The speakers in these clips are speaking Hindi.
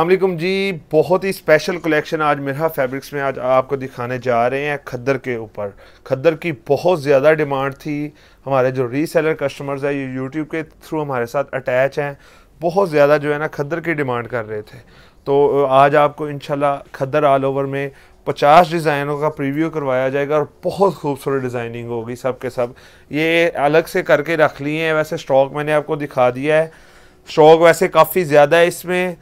अलमेकम जी बहुत ही स्पेशल कलेक्शन आज मेरा फैब्रिक्स में आज आपको दिखाने जा रहे हैं खद्दर के ऊपर खद्दर की बहुत ज़्यादा डिमांड थी हमारे जो रीसेलर कस्टमर्स हैं ये यूट्यूब के थ्रू हमारे साथ अटैच हैं बहुत ज़्यादा जो है ना खद्दर की डिमांड कर रहे थे तो आज आपको इन खद्दर ऑल ओवर में पचास डिज़ाइनों का प्रीव्यू करवाया जाएगा और बहुत खूबसूरत डिज़ाइनिंग होगी सब के सब ये अलग से करके रख लिए हैं वैसे स्टॉक मैंने आपको दिखा दिया है स्टॉक वैसे काफ़ी ज़्यादा है इसमें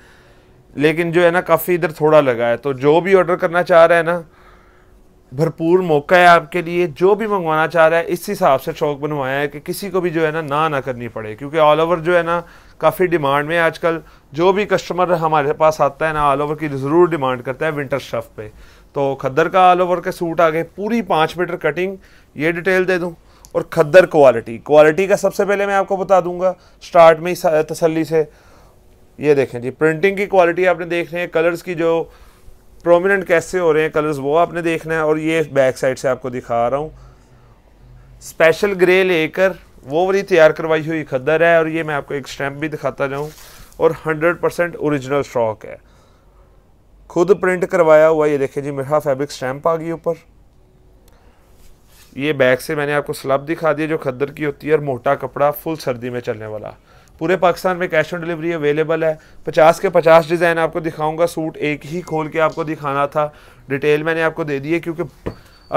लेकिन जो है ना काफ़ी इधर थोड़ा लगा है तो जो भी ऑर्डर करना चाह रहा है ना भरपूर मौका है आपके लिए जो भी मंगवाना चाह रहा है इस हिसाब से शौक बनवाया है कि किसी को भी जो है ना ना ना करनी पड़े क्योंकि ऑल ओवर जो है ना काफ़ी डिमांड में आजकल जो भी कस्टमर हमारे पास आता है ना ऑल ओवर की ज़रूर डिमांड करता है विंटर शफ पे तो खद्दर का ऑल ओवर के सूट आ गए पूरी पाँच मीटर कटिंग ये डिटेल दे दूँ और खद्दर क्वालिटी क्वालिटी का सबसे पहले मैं आपको बता दूंगा स्टार्ट में ही तसली से ये देखें जी प्रिंटिंग की क्वालिटी आपने देख रहे हैं कलर्स की जो प्रोमिनेंट कैसे हो रहे हैं कलर्स वो आपने देखना है और ये बैक साइड से आपको दिखा रहा हूँ स्पेशल ग्रे लेकर वो वाली तैयार करवाई हुई खद्दर है और ये मैं आपको एक स्टैम्प भी दिखाता जाऊँ और 100 परसेंट औरिजिनल स्टॉक है खुद प्रिंट करवाया हुआ ये देखें जी मिर्हा फैब्रिक स्टैम्प आ गई ऊपर ये बैग से मैंने आपको स्लब दिखा दिया जो खद्दर की होती है और मोटा कपड़ा फुल सर्दी में चलने वाला पूरे पाकिस्तान में कैश ऑन डिलीवरी अवेलेबल है पचास के पचास डिज़ाइन आपको दिखाऊंगा सूट एक ही खोल के आपको दिखाना था डिटेल मैंने आपको दे दी है क्योंकि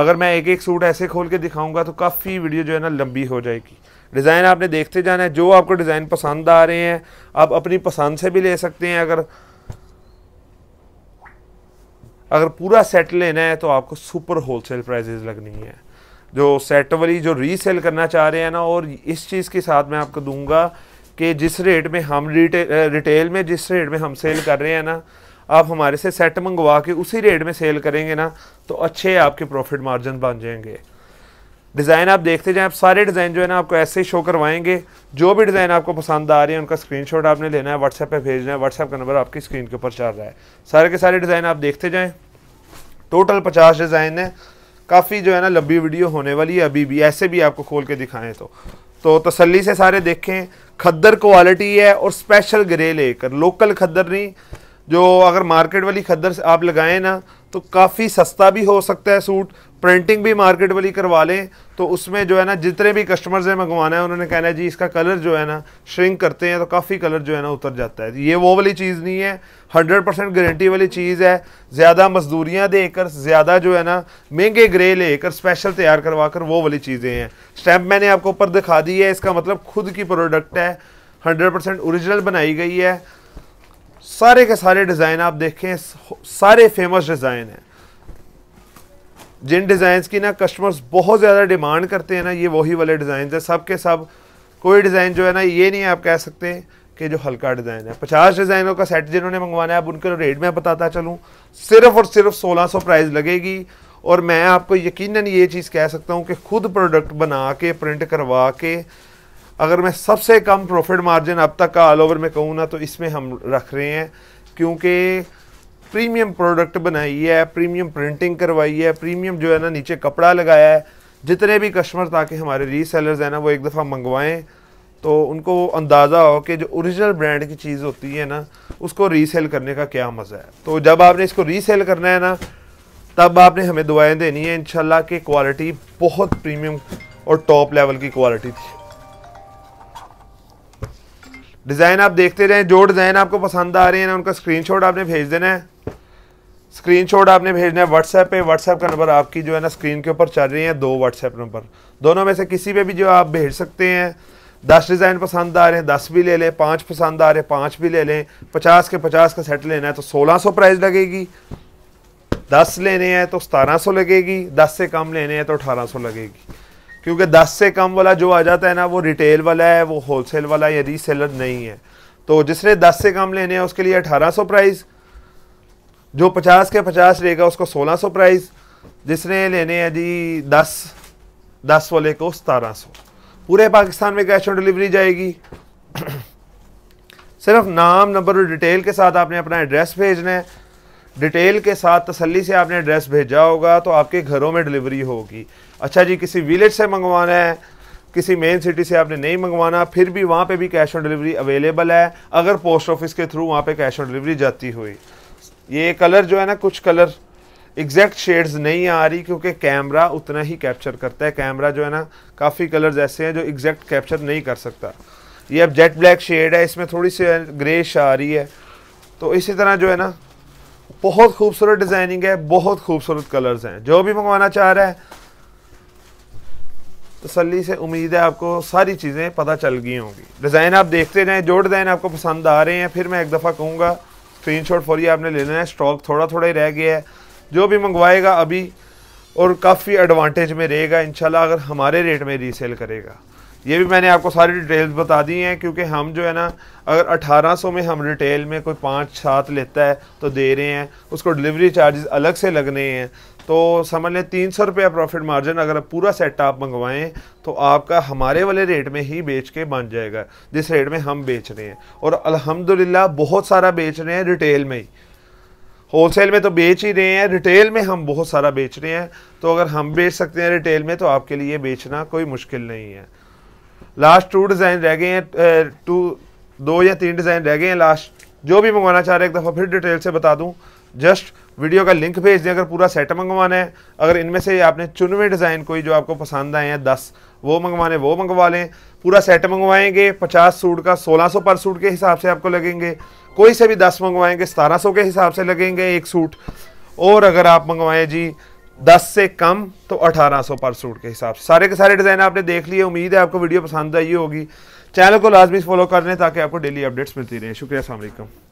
अगर मैं एक एक सूट ऐसे खोल के दिखाऊंगा तो काफ़ी वीडियो जो है ना लंबी हो जाएगी डिज़ाइन आपने देखते जाना है जो आपको डिज़ाइन पसंद आ रहे हैं आप अपनी पसंद से भी ले सकते हैं अगर अगर पूरा सेट लेना है तो आपको सुपर होल सेल लगनी है जो सेट वाली जो रीसेल करना चाह रहे हैं ना और इस चीज़ के साथ मैं आपको दूंगा कि जिस रेट में हम रिटे रिटेल में जिस रेट में हम सेल कर रहे हैं ना आप हमारे से सेट मंगवा के उसी रेट में सेल करेंगे ना तो अच्छे आपके प्रॉफिट मार्जिन बन जाएंगे डिज़ाइन आप देखते जाएं आप सारे डिज़ाइन जो है ना आपको ऐसे ही शो करवाएंगे जो भी डिज़ाइन आपको पसंद आ रही है उनका स्क्रीनशॉट आपने लेना है व्हाट्सएप पे भेजना है व्हाट्सएप का नंबर आपकी स्क्रीन के ऊपर चल रहा है सारे के सारे डिज़ाइन आप देखते जाएं टोटल पचास डिज़ाइन है काफ़ी जो है ना लंबी वीडियो होने वाली है अभी भी ऐसे भी आपको खोल के दिखाएं तो तो तसल्ली से सारे देखें खद्दर क्वालिटी है और स्पेशल ग्रे लेकर लोकल खद्दर नहीं जो अगर मार्केट वाली खद्दर आप लगाएं ना तो काफ़ी सस्ता भी हो सकता है सूट प्रिंटिंग भी मार्केट वाली करवा लें तो उसमें जो है ना जितने भी कस्टमर्स हैं मंगवाना है उन्होंने कहना है जी इसका कलर जो है ना श्रिंक करते हैं तो काफ़ी कलर जो है ना उतर जाता है ये वो वाली चीज़ नहीं है हंड्रेड परसेंट गारंटी वाली चीज़ है ज़्यादा मजदूरियाँ देकर ज़्यादा जो है ना महंगे ग्रे लेकर स्पेशल तैयार करवा कर वो वाली चीज़ें हैं स्टैम्प मैंने आपको ऊपर दिखा दी है इसका मतलब खुद की प्रोडक्ट है हंड्रेड परसेंट औरिजिनल बनाई गई है सारे के सारे डिज़ाइन आप देखें सारे फेमस डिज़ाइन हैं जिन डिज़ाइन की ना कस्टमर्स बहुत ज़्यादा डिमांड करते हैं ना ये वही वाले डिज़ाइन है सब के सब कोई डिज़ाइन जो है ना ये नहीं आप कह सकते कि जो हल्का डिज़ाइन है पचास डिज़ाइनों का सेट जिन्होंने मंगवाना है अब उनके रेट में बताता चलूँ सिर्फ और सिर्फ सोलह सौ प्राइस लगेगी और मैं आपको यकीनन ये चीज़ कह सकता हूँ कि खुद प्रोडक्ट बना के प्रिंट करवा के अगर मैं सबसे कम प्रॉफिट मार्जिन अब तक का ऑल ओवर में कहूँ ना तो इसमें हम रख रहे हैं क्योंकि प्रीमियम प्रोडक्ट बनाई है प्रीमियम प्रिंटिंग करवाई है प्रीमियम जो है ना नीचे कपड़ा लगाया है जितने भी कस्टमर ताकि हमारे रीसेलर्स हैं ना वो एक दफ़ा मंगवाएं तो उनको अंदाज़ा हो कि जो ओरिजिनल ब्रांड की चीज़ होती है ना उसको रीसेल करने का क्या मज़ा है तो जब आपने इसको रीसेल करना है ना तब आपने हमें दुआएं देनी है इन कि क्वालिटी बहुत प्रीमियम और टॉप लेवल की क्वालिटी थी डिज़ाइन आप देखते रहें जो डिज़ाइन आपको पसंद आ रहे हैं ना उनका शॉट आपने भेज देना है शॉट आपने भेजना है व्हाट्सएप पे व्हाट्सएप का नंबर आपकी जो है ना स्क्रीन के ऊपर चल रही है दो व्हाट्सएप नंबर दोनों में से किसी पे भी जो आप भेज सकते हैं दस डिज़ाइन पसंद आ रहे हैं दस भी ले लें पाँच पसंद आ रहे हैं पाँच भी ले लें पचास के पचास का सेट लेना है तो सोलह सौ प्राइस लगेगी दस लेने हैं तो सतारह सौ लगेगी दस से कम लेने हैं तो अठारह सौ लगेगी क्योंकि 10 से कम वाला जो आ जाता है ना वो रिटेल वाला है वो होलसेल वाला या रीसेलर नहीं है तो जिसने 10 से कम लेने हैं उसके लिए 1800 प्राइस जो 50 के 50 लेगा उसको 1600 प्राइस जिसने लेने हैं जी 10 10 वाले को सौ पूरे पाकिस्तान में कैश ऑन डिलीवरी जाएगी सिर्फ नाम नंबर और डिटेल के साथ आपने अपना एड्रेस भेजना है डिटेल के साथ तसली से आपने एड्रेस भेजा होगा तो आपके घरों में डिलीवरी होगी अच्छा जी किसी विलेज से मंगवाना है किसी मेन सिटी से आपने नहीं मंगवाना फिर भी वहाँ पे भी कैश ऑन डिलीवरी अवेलेबल है अगर पोस्ट ऑफिस के थ्रू वहाँ पे कैश ऑन डिलीवरी जाती हुई ये कलर जो है ना कुछ कलर एग्जैक्ट शेड्स नहीं आ रही क्योंकि कैमरा उतना ही कैप्चर करता है कैमरा जो है ना काफ़ी कलर्स ऐसे हैं जो एग्जैक्ट कैप्चर नहीं कर सकता ये अब जेट ब्लैक शेड है इसमें थोड़ी सी ग्रेश आ रही है तो इसी तरह जो है ना बहुत खूबसूरत डिजाइनिंग है बहुत खूबसूरत कलर्स हैं जो भी मंगवाना चाह रहा है तसली से उम्मीद है आपको सारी चीज़ें पता चल गई होंगी डिज़ाइन आप देखते रहें जो डिज़ाइन आपको पसंद आ रहे हैं फिर मैं एक दफ़ा कहूँगा स्क्रीन शॉट फौरी आपने लेना है स्टॉक थोड़ा थोड़ा ही रह गया है जो भी मंगवाएगा अभी और काफ़ी एडवांटेज में रहेगा इन अगर हमारे रेट में रीसेल करेगा ये भी मैंने आपको सारी डिटेल्स बता दी हैं क्योंकि हम जो है ना अगर 1800 में हम रिटेल में कोई पाँच सात लेता है तो दे रहे हैं उसको डिलीवरी चार्जेस अलग से लग रहे हैं तो समझ लें तीन सौ रुपया प्रॉफिट मार्जिन अगर पूरा सेट आप मंगवाएं तो आपका हमारे वाले रेट में ही बेच के बन जाएगा जिस रेट में हम बेच रहे हैं और अलहमदिल्ला बहुत सारा बेच रहे हैं रिटेल में ही होलसेल में तो बेच ही रहे हैं रिटेल में हम बहुत सारा बेच रहे हैं तो अगर हम बेच सकते हैं रिटेल में तो आपके लिए बेचना कोई मुश्किल नहीं है लास्ट टू डिज़ाइन रह गए हैं टू दो या तीन डिज़ाइन रह गए हैं लास्ट जो भी मंगवाना चाह रहे एक दफ़ा फिर डिटेल से बता दूँ जस्ट वीडियो का लिंक भेज दें अगर पूरा सेट मंगवाना है अगर इनमें से आपने चुनवे डिज़ाइन कोई जो आपको पसंद आए हैं दस वो मंगवाने वो मंगवा लें पूरा सेट मंगवाएंगे पचास सूट का सोलह सौ पर सूट के हिसाब से आपको लगेंगे कोई से भी दस मंगवाएंगे सतारह सौ के हिसाब से लगेंगे एक सूट और अगर आप मंगवाएं जी दस से कम तो अठारह सौ पर सूट के हिसाब से सारे के सारे डिज़ाइन आपने देख लिए उम्मीद है आपको वीडियो पसंद आई होगी चैनल को लाजमी फॉलो कर लें ताकि आपको डेली अपडेट्स मिलती रहे शुक्रिया अलग